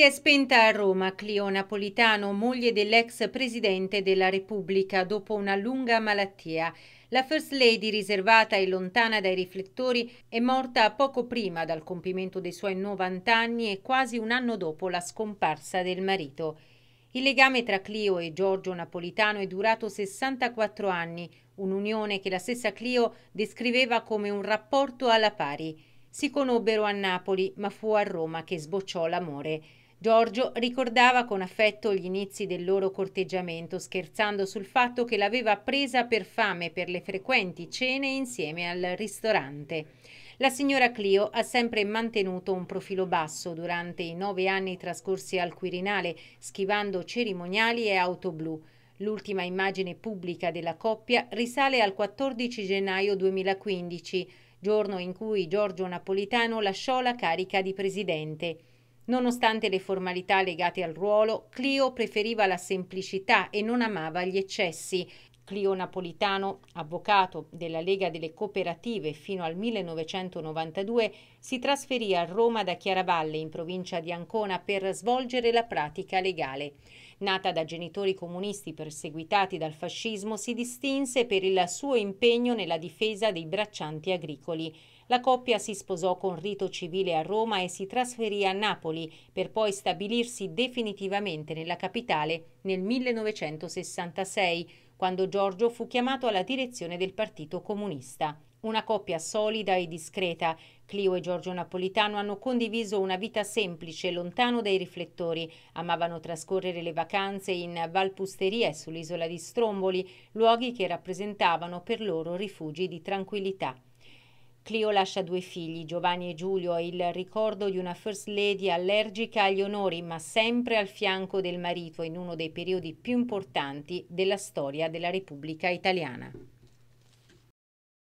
Si è spenta a Roma Clio Napolitano, moglie dell'ex presidente della Repubblica, dopo una lunga malattia. La First Lady, riservata e lontana dai riflettori, è morta poco prima dal compimento dei suoi 90 anni e quasi un anno dopo la scomparsa del marito. Il legame tra Clio e Giorgio Napolitano è durato 64 anni, un'unione che la stessa Clio descriveva come un rapporto alla pari. Si conobbero a Napoli, ma fu a Roma che sbocciò l'amore. Giorgio ricordava con affetto gli inizi del loro corteggiamento, scherzando sul fatto che l'aveva presa per fame per le frequenti cene insieme al ristorante. La signora Clio ha sempre mantenuto un profilo basso durante i nove anni trascorsi al Quirinale, schivando cerimoniali e auto blu. L'ultima immagine pubblica della coppia risale al 14 gennaio 2015, giorno in cui Giorgio Napolitano lasciò la carica di presidente. Nonostante le formalità legate al ruolo, Clio preferiva la semplicità e non amava gli eccessi. Clio Napolitano, avvocato della Lega delle Cooperative fino al 1992, si trasferì a Roma da Chiaravalle in provincia di Ancona per svolgere la pratica legale. Nata da genitori comunisti perseguitati dal fascismo, si distinse per il suo impegno nella difesa dei braccianti agricoli. La coppia si sposò con rito civile a Roma e si trasferì a Napoli per poi stabilirsi definitivamente nella capitale nel 1966 quando Giorgio fu chiamato alla direzione del Partito Comunista. Una coppia solida e discreta, Clio e Giorgio Napolitano hanno condiviso una vita semplice, lontano dai riflettori. Amavano trascorrere le vacanze in Valpusteria e sull'isola di Stromboli, luoghi che rappresentavano per loro rifugi di tranquillità. Clio lascia due figli, Giovanni e Giulio, e il ricordo di una first lady allergica agli onori, ma sempre al fianco del marito in uno dei periodi più importanti della storia della Repubblica Italiana.